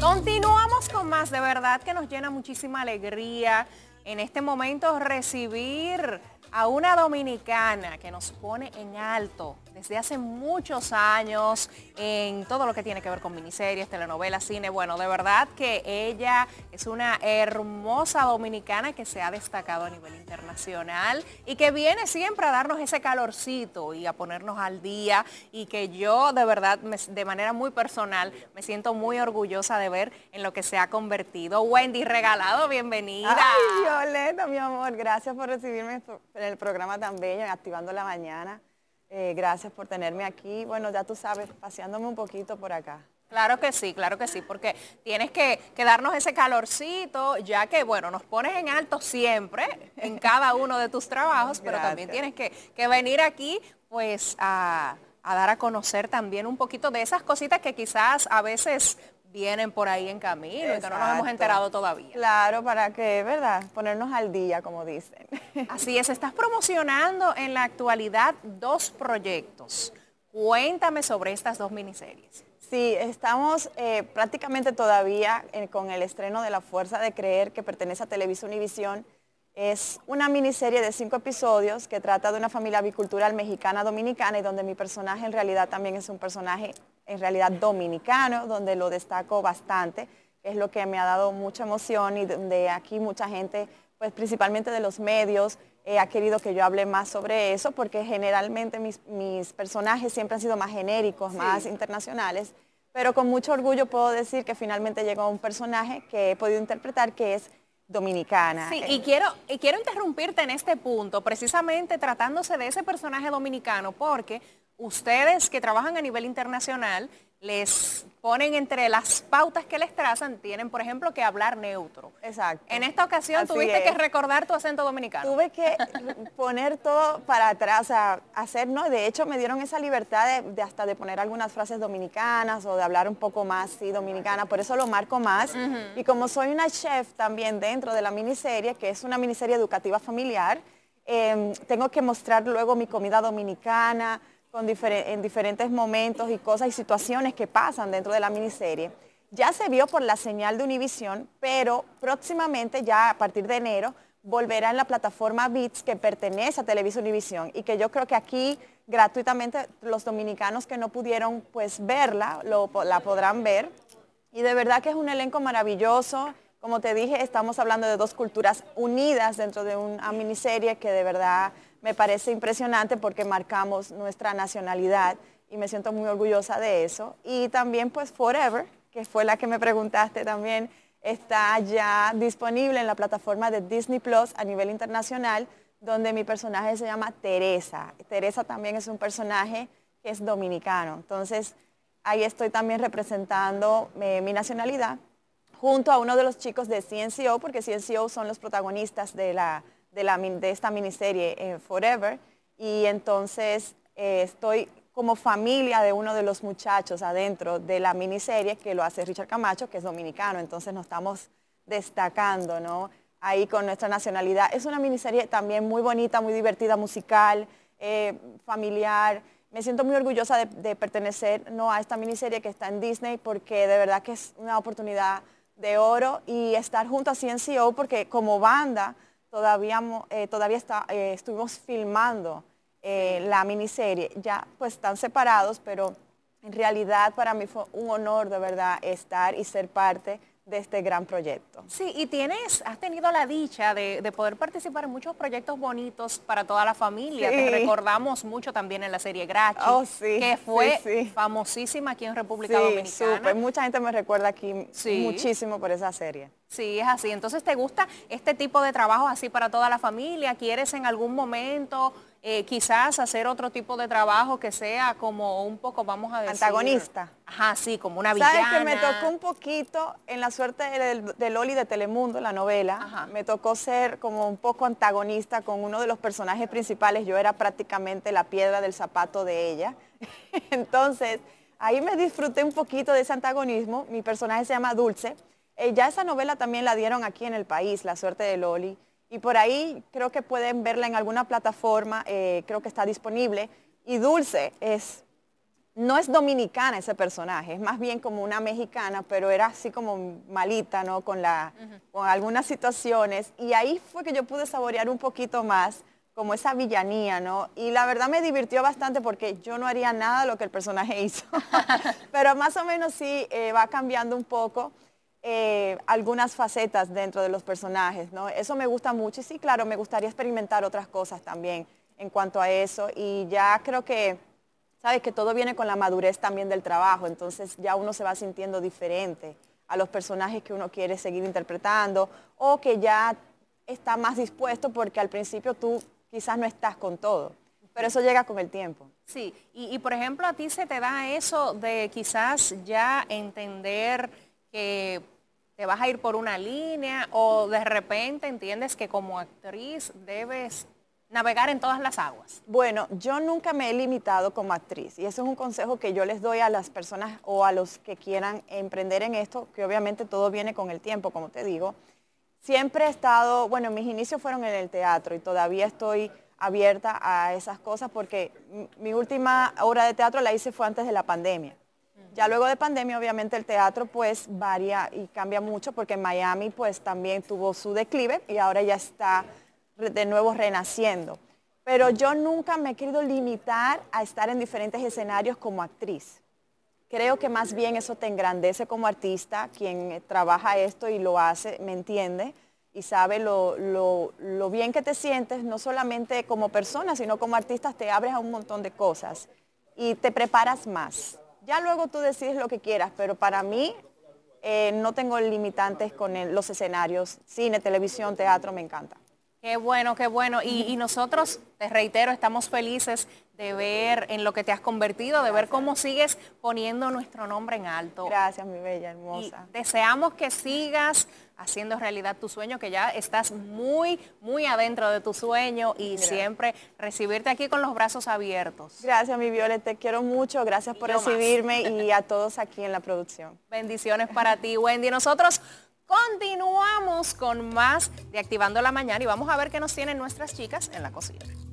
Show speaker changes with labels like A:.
A: Continuamos con más, de verdad que nos llena muchísima alegría en este momento recibir a una dominicana que nos pone en alto desde hace muchos años en todo lo que tiene que ver con miniseries, telenovelas, cine. Bueno, de verdad que ella es una hermosa dominicana que se ha destacado a nivel internacional y que viene siempre a darnos ese calorcito y a ponernos al día y que yo de verdad de manera muy personal me siento muy orgullosa de ver en lo que se ha convertido. Wendy Regalado, bienvenida. Ay, Violeta,
B: mi amor, gracias por recibirme en el programa tan bello, Activando la Mañana. Eh, gracias
A: por tenerme aquí. Bueno, ya tú sabes, paseándome un poquito por acá. Claro que sí, claro que sí, porque tienes que, quedarnos darnos ese calorcito, ya que, bueno, nos pones en alto siempre en cada uno de tus trabajos, pero también tienes que, venir aquí, pues, a, a dar a conocer también un poquito de esas cositas que quizás a veces vienen por ahí en camino que no nos hemos enterado todavía. Claro, para que, ¿verdad? Ponernos al día, como dicen. Así es, estás promocionando en la actualidad dos proyectos. Cuéntame sobre estas dos miniseries. Sí, estamos eh,
B: prácticamente todavía eh, con el estreno de La Fuerza de Creer, que pertenece a Televisa Univisión. Es una miniserie de cinco episodios que trata de una familia bicultural mexicana-dominicana y donde mi personaje en realidad también es un personaje en realidad dominicano, donde lo destaco bastante, es lo que me ha dado mucha emoción y donde aquí mucha gente, pues principalmente de los medios, eh, ha querido que yo hable más sobre eso, porque generalmente mis, personajes siempre han sido más genéricos, más internacionales, pero con mucho orgullo puedo decir que finalmente llegó un personaje que he podido interpretar que es dominicana. Sí, eh, y quiero,
A: y quiero interrumpirte en este punto, precisamente tratándose de ese personaje dominicano, porque ustedes que trabajan a nivel internacional les ponen entre las pautas que les trazan, tienen, por ejemplo, que hablar neutro. Exacto. En esta ocasión tuviste que recordar tu acento dominicano. Tuve
B: que poner todo para atrás, a hacer, ¿no? De hecho, me dieron esa libertad de, hasta de poner algunas frases dominicanas o de hablar un poco más, sí, dominicana, por eso lo marco más. Y como soy una chef también dentro de la miniserie, que es una miniserie educativa familiar, eh, tengo que mostrar luego mi comida dominicana, en diferentes momentos y cosas y situaciones que pasan dentro de la miniserie. Ya se vio por la señal de Univisión, pero próximamente, ya a partir de enero, volverá en la plataforma Bits que pertenece a Televisa Univisión y que yo creo que aquí gratuitamente los dominicanos que no pudieron pues verla, la podrán ver. Y de verdad que es un elenco maravilloso. Como te dije, estamos hablando de dos culturas unidas dentro de una miniserie que de verdad me parece impresionante porque marcamos nuestra nacionalidad y me siento muy orgullosa de eso. Y también pues Forever, que fue la que me preguntaste también, está ya disponible en la plataforma de Disney Plus a nivel internacional, donde mi personaje se llama Teresa. Teresa también es un personaje que es dominicano. Entonces, ahí estoy también representando eh, mi nacionalidad junto a uno de los chicos de CNCO, porque CNCO son los protagonistas de la, de, esta miniserie eh, Forever y entonces eh, estoy como familia de uno de los muchachos adentro de la miniserie que lo hace Richard Camacho, que es dominicano, entonces nos estamos destacando, Ahí con nuestra nacionalidad. Es una miniserie también muy bonita, muy divertida, musical, eh, familiar. Me siento muy orgullosa de, pertenecer ¿no? a esta miniserie que está en Disney porque de verdad que es una oportunidad de oro y estar junto a CNCO porque como banda todavía, eh, eh, estuvimos filmando eh, la miniserie. Ya pues están separados, pero en realidad para mí fue un honor de verdad estar
A: y ser parte de este gran proyecto. Sí, y tienes, has tenido la dicha de, poder participar en muchos proyectos bonitos para toda la familia. Te recordamos mucho también en la serie Grachi, oh, que fue famosísima aquí en República Dominicana. Super. Mucha gente me recuerda
B: aquí muchísimo
A: por esa serie. Sí, es así. Entonces, ¿te gusta este tipo de trabajo así para toda la familia? ¿Quieres en algún momento eh, quizás hacer otro tipo de trabajo que sea como un poco, vamos a decir... Antagonista. Ajá, sí, como una Sabes que me tocó un
B: poquito en la suerte de, Loli de Telemundo, la novela. Me tocó ser como un poco antagonista con uno de los personajes principales. Yo era prácticamente la piedra del zapato de ella. Entonces, ahí me disfruté un poquito de ese antagonismo. Mi personaje se llama Dulce. Eh, ya esa novela también la dieron aquí en el país, La suerte de Loli. Y por ahí creo que pueden verla en alguna plataforma, eh, creo que está disponible. Y Dulce es, no es dominicana ese personaje, es más bien como una mexicana, pero era así como malita, ¿no? Con, la, con algunas situaciones. Y ahí fue que yo pude saborear un poquito más como esa villanía, ¿no? Y la verdad me divirtió bastante porque yo no haría nada de lo que el personaje hizo. Pero más o menos sí eh, va cambiando un poco. Eh, algunas facetas dentro de los personajes, ¿no? Eso me gusta mucho y sí, claro, me gustaría experimentar otras cosas también en cuanto a eso y ya creo que, sabes, que todo viene con la madurez también del trabajo, entonces ya uno se va sintiendo diferente a los personajes que uno quiere seguir interpretando o que ya está más dispuesto porque al principio tú quizás no estás con todo, pero eso llega con el tiempo.
A: Sí, y por ejemplo a ti se te da eso de quizás ya entender que te vas a ir por una línea o de repente entiendes que como actriz debes navegar en todas las aguas? Bueno, yo nunca me
B: he limitado como actriz y eso es un consejo que yo les doy a las personas o a los que quieran emprender en esto, que obviamente todo viene con el tiempo, como te digo. Siempre he estado, bueno, mis inicios fueron en el teatro y todavía estoy abierta a esas cosas porque mi última obra de teatro la hice fue antes de la pandemia. Ya luego de pandemia, obviamente, el teatro pues varía y cambia mucho porque Miami pues también tuvo su declive y ahora ya está de nuevo renaciendo. Pero yo nunca me he querido limitar a estar en diferentes escenarios como actriz. Creo que más bien eso te engrandece como artista, quien eh, trabaja esto y lo hace, me entiende, y sabe lo, lo bien que te sientes, no solamente como persona, sino como artista te abres a un montón de cosas y te preparas más ya luego tú decides lo que quieras, pero para mí eh, no tengo limitantes con los escenarios. Cine, televisión, teatro, me encanta.
A: Qué bueno, qué bueno. Y, nosotros, te reitero, estamos felices de ver en lo que te has convertido, de ver cómo sigues poniendo nuestro nombre en alto. Gracias, mi bella hermosa. deseamos que sigas haciendo realidad tu sueño, que ya estás muy, muy adentro de tu sueño y siempre recibirte aquí con los brazos abiertos. Gracias, mi Violet, te quiero mucho, gracias por recibirme y a todos aquí en la producción. Bendiciones para ti, Wendy. Nosotros continuamos con más de Activando la Mañana y vamos a ver qué nos tienen nuestras chicas en la cocina.